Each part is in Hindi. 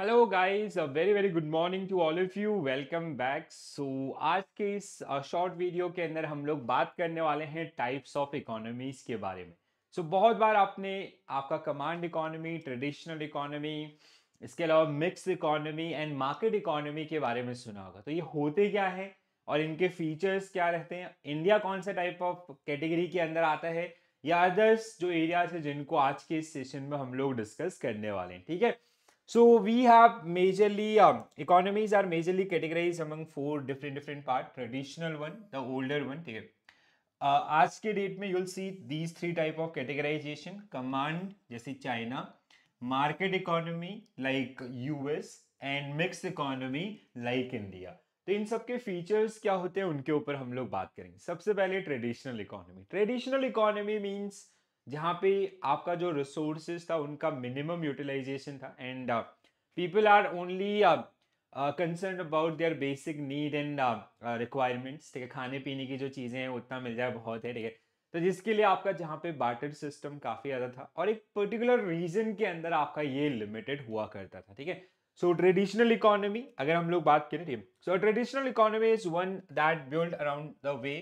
Hello guys a very very good morning to all of you welcome back so आज के इस शॉर्ट वीडियो के अंदर हम लोग बात करने वाले हैं टाइप्स ऑफ इकोनॉमीज के बारे में सो so, बहुत बार आपने आपका कमांड इकोनॉमी ट्रेडिशनल इकोनॉमी इसके अलावा mix economy and market economy के बारे में सुना होगा तो ये होते क्या है और इनके फीचर्स क्या रहते हैं इंडिया कौन से टाइप ऑफ कैटेगरी के अंदर आता है या अदर्स जो एरियाज है जिनको आज के इस सेशन में हम लोग डिस्कस करने वाले हैं ठीक है So we have majorly um, economies are majorly categorized among four different different part. Traditional one, the older one. ठीक है. Uh, आज के डेट में you'll see these three type of categorization. Command जैसे China, market economy like US and mixed economy like India. तो इन सब के फीचर्स क्या होते हैं उनके ऊपर हम लोग बात करेंगे सबसे पहले traditional economy traditional economy means जहाँ पे आपका जो रिसोर्सेज था उनका मिनिमम यूटिलाइजेशन था and people are only concern about their basic need and requirements ठीक है खाने पीने की जो चीज़ें हैं उतना मिल जाए बहुत है ठीक है तो जिसके लिए आपका जहाँ पे बाटर सिस्टम काफ़ी ज़्यादा था और एक पर्टिकुलर रीजन के अंदर आपका ये लिमिटेड हुआ करता था ठीक है सो ट्रेडिशनल इकोनॉमी अगर हम लोग बात करें ठीक है so traditional economy is one that build around the way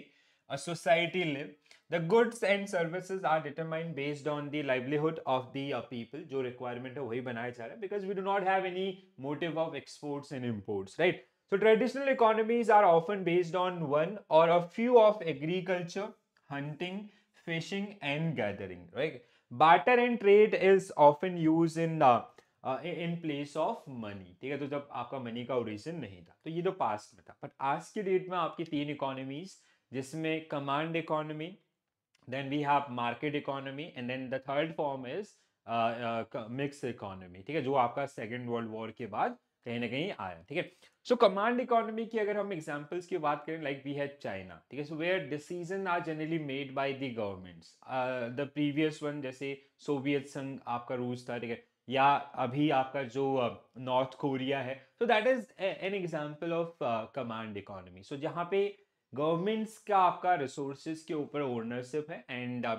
a society live the goods and service are determined based on the livelihood of the people जो रिक्वायरमेंट है वही बनाया जा रहा है because we do not have any motive of exports and imports right so traditional economies are often based on one और a few of agriculture hunting fishing and gathering right barter and trade is often used in uh, uh, in place ठीक है तो जब आपका मनी का ओरिजिन नहीं था तो ये तो पास्ट में था बट आज की डेट में आपकी तीन इकोनॉमीज जिसमें command economy then we have market economy and then the third form is mix uh, uh, economy ठीक है जो आपका सेकेंड वर्ल्ड वॉर के बाद कहीं ना कहीं आया ठीक है सो कमांड इकोनॉमी की अगर हम एग्जांपल्स की बात करें लाइक वी हैड चाइना ठीक है so where decision are generally made by the governments the previous one जैसे सोवियत संघ आपका रूस था ठीक है या अभी आपका जो नॉर्थ uh, कोरिया है so that is an example of command economy so जहाँ पे गवर्नमेंट्स का आपका रिसोर्सेज के ऊपर ओनरशिप है एंड uh,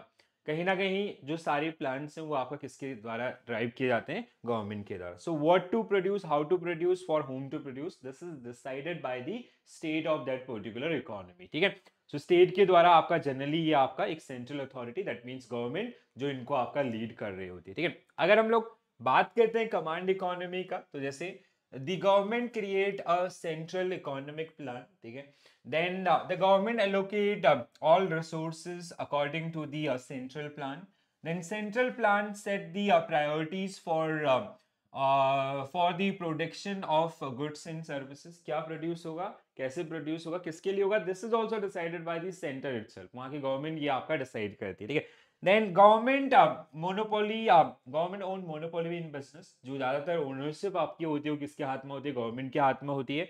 कहीं ना कहीं जो सारे प्लांट्स हैं वो आपका किसके द्वारा ड्राइव किए जाते हैं गवर्नमेंट के द्वारा so what to produce how to produce for whom to produce this is decided by the state of that particular economy ठीक है सो स्टेट के द्वारा आपका जनरली ये आपका एक central authority that means government जो इनको आपका लीड कर रही होती है ठीक है अगर हम लोग बात करते हैं कमांड इकोनॉमी का तो जैसे the government create a central economic plan ठीक है Then uh, the government allocate uh, all resources according to the uh, central plan. Then central plan set the uh, priorities for uh, uh, for the production of uh, goods and services. kya produce hoga kaise produce hoga kiske liye hoga This is also decided by the center itself. wahan ki government ye aapka decide karti hai theek hai then government monopoly government own monopoly in business जो ज़्यादातर ओनरशिप आपकी होती है किसके हाथ में होती है गवर्नमेंट के हाथ में होती है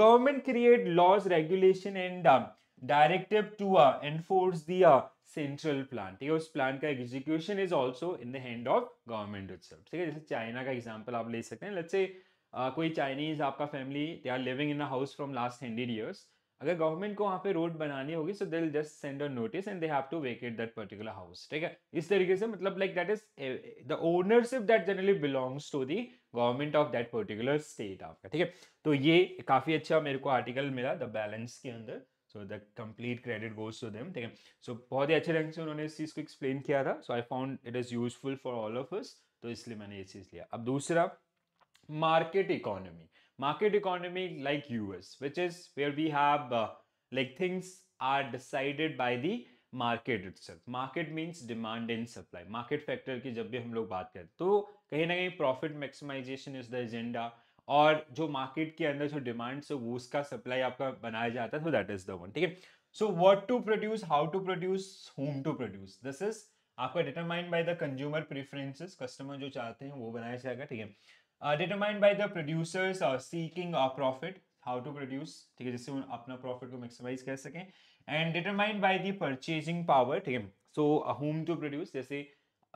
government create laws regulation and directive to uh, enforce the uh, central plan ठीक है उस प्लान का execution is also in the hand of government itself ठीक है जैसे चाइना का एग्जाम्पल आप ले सकते हैं लेट्स से uh, कोई चाइनीज आपका family they are living in a house from last hundred years अगर गवर्नमेंट को वहाँ पे रोड बनानी होगी so they just send a notice and they have to vacate that particular house ठीक है इस तरीके से मतलब like that is the ownership that generally belongs to the government of that particular state आपका ठीक है तो ये काफ़ी अच्छा मेरे को आर्टिकल मिला द बैलेंस के अंदर so the complete credit goes to them ठीक है सो बहुत ही अच्छे ढंग से उन्होंने इस चीज़ को एक्सप्लेन किया था so I found it is useful for all of us तो इसलिए मैंने ये चीज़ लिया अब दूसरा market economy market economy like US, which is where we have uh, like things are decided by the market itself market means demand and supply market factor की जब भी हम लोग बात करें तो कहीं ना कहीं profit maximization is the agenda और जो मार्केट के अंदर जो डिमांड है वो उसका सप्लाई आपका बनाया जाता है तो दैट इज द वन ठीक है so what to produce how to produce whom to produce this is आपका determined by the consumer preferences customer जो चाहते हैं वो बनाया जाएगा ठीक है uh, determined by the producers or by the producers seeking profit how to produce ठीक है जिससे वो अपना प्रॉफिट को मैक्सिमाइज कर सकें and determined by the purchasing power ठीक है uh, whom to produce जैसे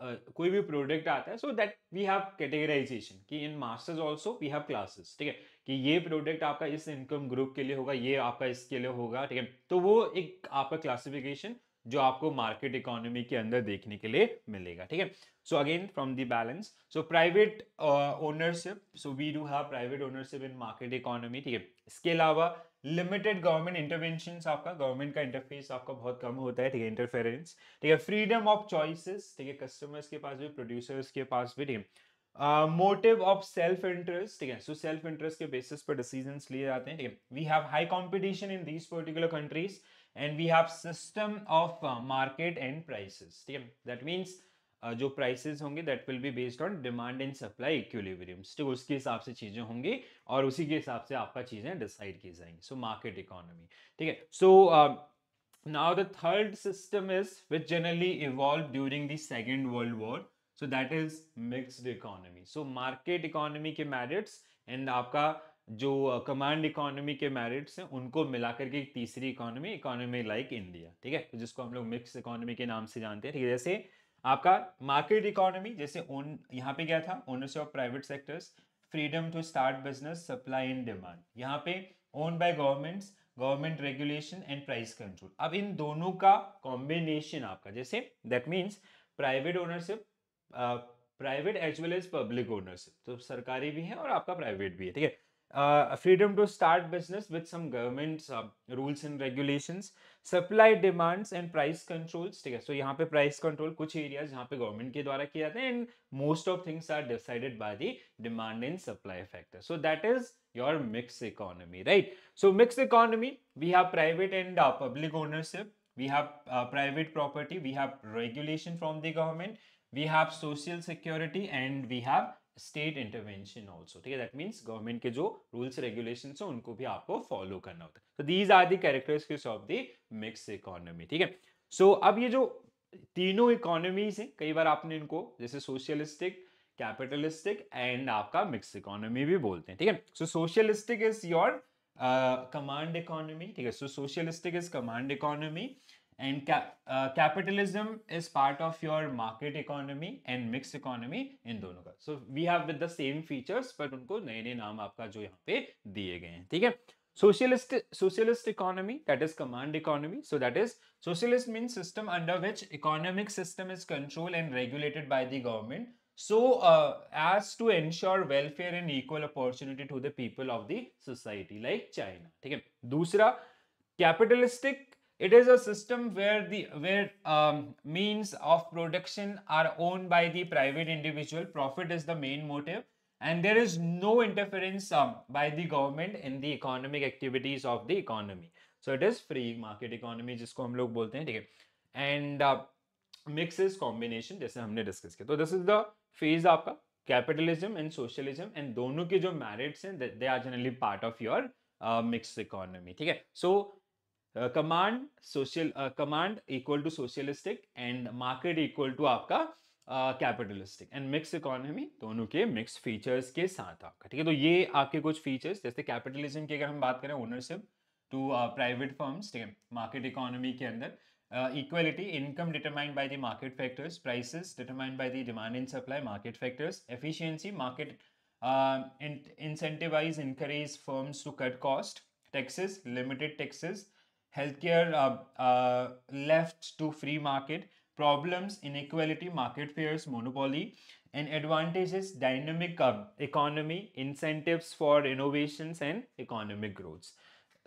Uh, कोई भी प्रोडक्ट आता है so that we have categorization कि in masters also we have classes ठीक है कि ये प्रोडक्ट आपका इस इनकम ग्रुप के लिए होगा ये आपका इसके लिए होगा ठीक है तो वो एक आपका क्लासिफिकेशन जो आपको मार्केट इकोनॉमी के अंदर देखने के लिए मिलेगा ठीक है so again from the balance so private ownership so we do have private ownership in market economy ठीक है इसके अलावा लिमिटेड गवर्नमेंट इंटरवेंशन आपका गवर्नमेंट का इंटरफेस आपका बहुत कम होता है ठीक है इंटरफेरेंस ठीक है फ्रीडम ऑफ चॉइसेस ठीक है कस्टमर्स के पास भी प्रोड्यूसर्स के पास भी ठीक है मोटिव ऑफ सेल्फ इंटरेस्ट ठीक है सो सेल्फ इंटरेस्ट के बेसिस पर डिसीजन लिए जाते हैं ठीक है we have high competition in these particular countries and we have system of uh, market and prices yeah. that means uh, prices honge, that will be based on demand and supply equilibrium uske hisab se cheeze honge aur usi ke hisab se aapka cheeze decide ki jayengi so market economy okay so uh, now the third system is which generally evolved during the second world war so that is mixed economy so market economy ke merits and aapka जो कमांड इकोनॉमी के मेरिट्स हैं उनको मिला करके एक तीसरी इकोनॉमी इकोनॉमी लाइक इंडिया ठीक है जिसको हम लोग मिक्स इकोनॉमी के नाम से जानते हैं ठीक है जैसे आपका मार्केट इकोनॉमी जैसे ओन यहाँ पे क्या था ownership of private sectors freedom to start business supply and demand यहाँ पे own by governments government regulation and price control अब इन दोनों का कॉम्बिनेशन आपका जैसे that means private ownership private as well as public ownership तो सरकारी भी है और आपका प्राइवेट भी है ठीक है uh, freedom to start business with some government uh, rules and regulations supply demands and price controls ठीक है so यहाँ पे price control कुछ areas यहाँ पे government के द्वारा किया जाता है and most of things are decided by the demand and supply factor so that is your mixed economy right so mixed economy we have private and uh, public ownership we have uh, private property we have regulation from the government we have social security and we have state intervention also ठीक है दैट मीन्स गवर्नमेंट के जो रूल्स रेगुलेशन है उनको भी आपको फॉलो करना होता है तो these are the characteristics of the mix economy ठीक है सो अब ये जो तीनों इकोनॉमीज हैं कई बार आपने इनको जैसे सोशलिस्टिक कैपिटलिस्टिक एंड आपका मिक्स इकोनॉमी भी बोलते हैं ठीक है so socialistic is your command economy ठीक है so socialistic is command economy and capitalism is part of your market economy and mix economy इन दोनों का so we have with the same features but उनको नए नए नाम आपका जो यहाँ पे दिए गए हैं ठीक है socialist socialist economy that is command economy so that is socialist mean system under which economic system is control and regulated by the government so as to ensure welfare and equal opportunity to the people of the society like China ठीक है दूसरा capitalistic It is a system where the where um, means of production are owned by the private individual. Profit is the main motive and there is no interference um, by the government in the economic activities of the economy. So it is free market economy which we call. And हैं ठीक है एंड मिक्स इज कॉम्बिनेशन जैसे हमने डिस्कस किया तो दिस इज द and आपका कैपिटलिज्म एंड सोशलिज्म एंड दोनों के जो मैरिट्स हैं they are command social command equal to socialistic and market equal to आपका कैपिटलिस्टिक एंड मिक्स इकोनॉमी दोनों के मिक्स फीचर्स के साथ आपका ठीक है तो ये आपके कुछ फीचर्स जैसे कैपिटलिज्म की अगर हम बात करें ओनरशिप टू प्राइवेट फर्म्स ठीक है मार्केट इकोनॉमी के अंदर equality income determined by the market factors prices determined by the demand and supply market factors efficiency market incentivize encourage firms to cut cost taxes limited taxes healthcare uh, uh, left to free market, problems, inequality, market fears, monopoly, and advantages, dynamic uh, economy, incentives for innovations and economic growths.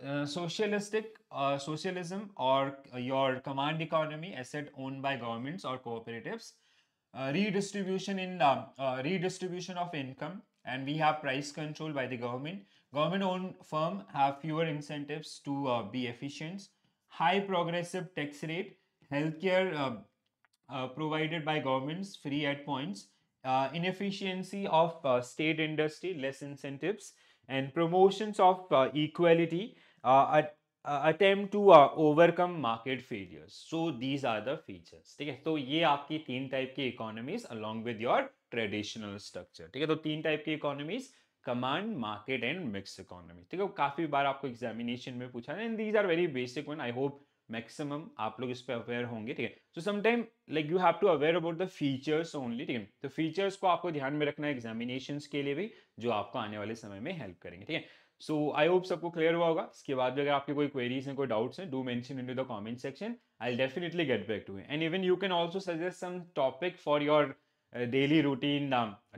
Uh, socialistic uh, socialism or uh, your command economy asset owned by governments or cooperatives uh, redistribution in redistribution of income and we have price control by the government Government-owned firm have fewer incentives to uh, be efficient. High progressive tax rate. Healthcare uh, uh provided by governments free at points. Uh, inefficiency of uh, state industry, less incentives, and promotions of equality. at to overcome market failures. So these are the features. Features ठीक है तो ये आपकी तीन टाइप की economies along with your traditional structure ठीक है तो तीन type command market and mix economy ठीक है काफी बार आपको एग्जामिनेशन में पूछा and these are very basic one I hope maximum आप लोग इस पर अवेयर होंगे ठीक है so sometime like you have to aware about the features only ठीक है तो फीचर्स को आपको ध्यान में रखना है एग्जामिनेशन के लिए भी जो आपको आने वाले समय में हेल्प करेंगे ठीक है सो आई होप सबको क्लियर हुआ होगा इसके बाद भी अगर आपके कोई क्वेरीज हैं कोई डाउट्स हैं do mention in to the comment section I definitely get back to and even you can also suggest some topic for your daily routine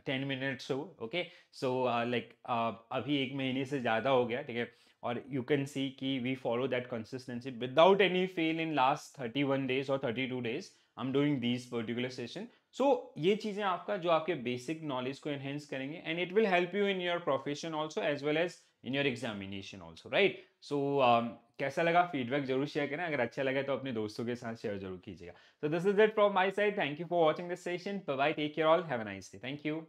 ten minutes हो ओके सो लाइक अभी एक महीने से ज़्यादा हो गया ठीक है और यू कैन सी कि we follow that consistency without any fail in last thirty one days और thirty two days I am doing this particular session so so, ये चीज़ें आपका जो आपके बेसिक नॉलेज को एनहेंस करेंगे and it will help you in your profession also as well as in your examination also right so कैसा लगा फीडबैक जरूर शेयर करें अगर अच्छा लगा तो अपने दोस्तों के साथ शेयर जरूर कीजिएगा so this is it from my side thank you for watching this session bye take care all have nice day thank you